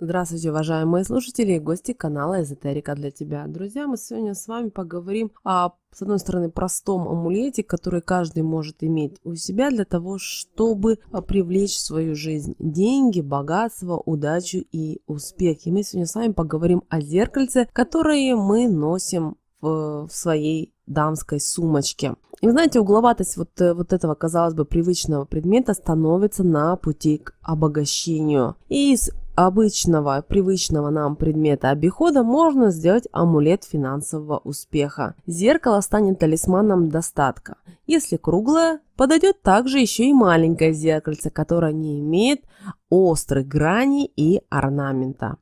Здравствуйте, уважаемые слушатели и гости канала Эзотерика для тебя. Друзья, мы сегодня с вами поговорим о, с одной стороны, простом амулете, который каждый может иметь у себя для того, чтобы а, привлечь в свою жизнь деньги, богатство, удачу и успех. И мы сегодня с вами поговорим о зеркальце, которое мы носим в, в своей дамской сумочке. И знаете, угловатость вот, э, вот этого, казалось бы, привычного предмета становится на пути к обогащению. И обычного, привычного нам предмета обихода можно сделать амулет финансового успеха. Зеркало станет талисманом достатка. Если круглое, подойдет также еще и маленькое зеркальце, которое не имеет острых граней и орнамента.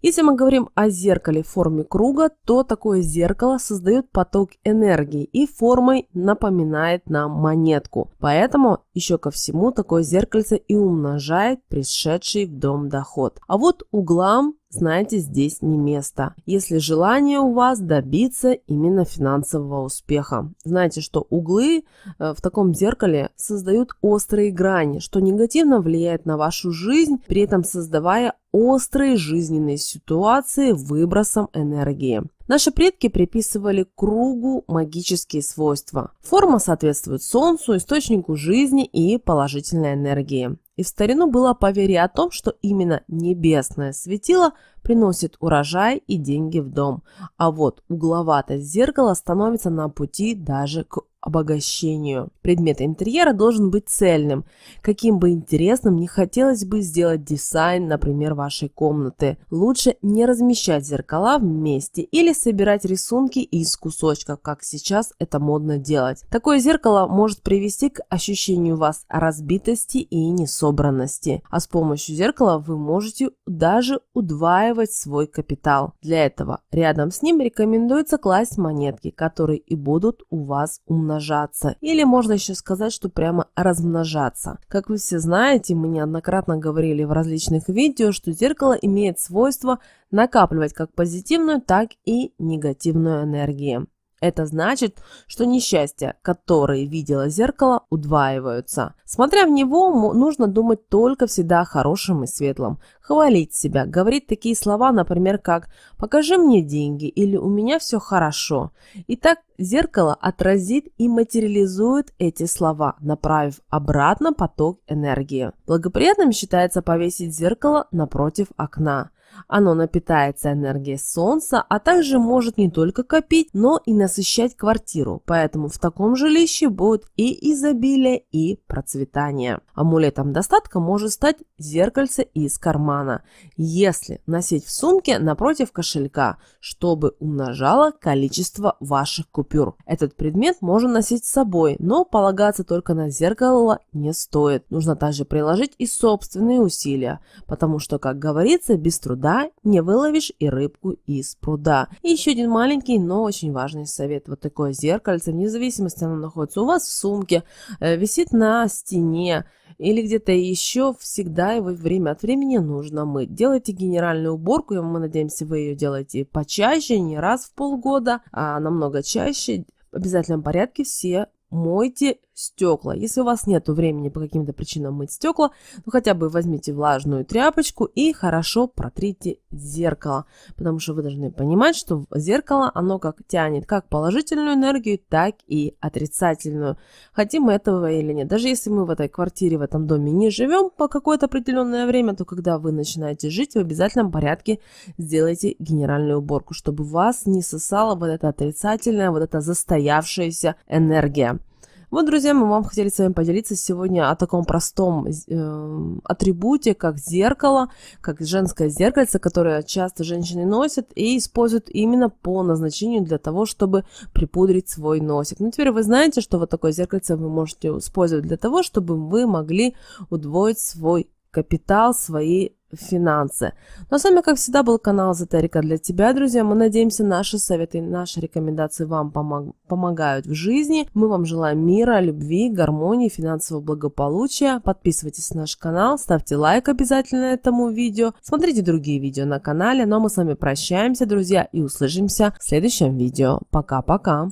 Если мы говорим о зеркале в форме круга, то такое зеркало создает поток энергии и формой напоминает нам монетку. Поэтому еще ко всему такое зеркальце и умножает пришедший в дом доход. А вот углам знаете, здесь не место. Если желание у вас добиться именно финансового успеха. Знаете, что углы э, в таком зеркале создают острые грани, что негативно влияет на вашу жизнь, при этом создавая острые жизненные ситуации выбросом энергии. Наши предки приписывали кругу магические свойства. Форма соответствует солнцу, источнику жизни и положительной энергии. И в старину было поверье о том, что именно небесное светило приносит урожай и деньги в дом, а вот угловатое зеркало становится на пути даже к обогащению. Предмет интерьера должен быть цельным. Каким бы интересным не хотелось бы сделать дизайн, например, вашей комнаты. Лучше не размещать зеркала вместе или собирать рисунки из кусочков, как сейчас это модно делать. Такое зеркало может привести к ощущению вас разбитости и несобранности. А с помощью зеркала вы можете даже удваивать свой капитал. Для этого рядом с ним рекомендуется класть монетки, которые и будут у вас умножаться размножаться, Или можно еще сказать, что прямо размножаться. Как вы все знаете, мы неоднократно говорили в различных видео, что зеркало имеет свойство накапливать как позитивную, так и негативную энергию. Это значит, что несчастья, которые видела зеркало, удваиваются. Смотря в него, нужно думать только всегда хорошим и светлым. Хвалить себя, говорить такие слова, например, как «покажи мне деньги» или «у меня все хорошо». И так зеркало отразит и материализует эти слова, направив обратно поток энергии. Благоприятным считается повесить зеркало напротив окна. Оно напитается энергией солнца, а также может не только копить, но и насыщать квартиру, поэтому в таком жилище будет и изобилие, и процветание. Амулетом достатка может стать зеркальце из кармана, если носить в сумке напротив кошелька, чтобы умножало количество ваших купюр. Этот предмет можно носить с собой, но полагаться только на зеркало не стоит. Нужно также приложить и собственные усилия, потому что, как говорится, без труда труда не выловишь и рыбку из пруда. И еще один маленький, но очень важный совет. Вот такое зеркальце, вне зависимости оно находится у вас в сумке, э, висит на стене или где-то еще, всегда его время от времени нужно мыть. Делайте генеральную уборку, и мы надеемся, вы ее делаете почаще, не раз в полгода, а намного чаще. В обязательном порядке все мойте стекла. Если у вас нет времени по каким-то причинам мыть стекла, ну хотя бы возьмите влажную тряпочку и хорошо протрите зеркало, потому что вы должны понимать, что зеркало, оно как тянет как положительную энергию, так и отрицательную. Хотим мы этого или нет. Даже если мы в этой квартире, в этом доме не живем по какое-то определенное время, то когда вы начинаете жить, в обязательном порядке сделайте генеральную уборку, чтобы вас не сосала вот эта отрицательная, вот эта застоявшаяся энергия. Вот, друзья, мы вам хотели с вами поделиться сегодня о таком простом э, атрибуте, как зеркало, как женское зеркальце, которое часто женщины носят и используют именно по назначению для того, чтобы припудрить свой носик. Ну, теперь вы знаете, что вот такое зеркальце вы можете использовать для того, чтобы вы могли удвоить свой капитал, свои финансы. Но ну, а с вами, как всегда, был канал Эзотерика для тебя, друзья. Мы надеемся, наши советы, наши рекомендации вам помог- помогают в жизни. Мы вам желаем мира, любви, гармонии, финансового благополучия. Подписывайтесь на наш канал, ставьте лайк обязательно этому видео, смотрите другие видео на канале. Ну а мы с вами прощаемся, друзья, и услышимся в следующем видео. Пока-пока!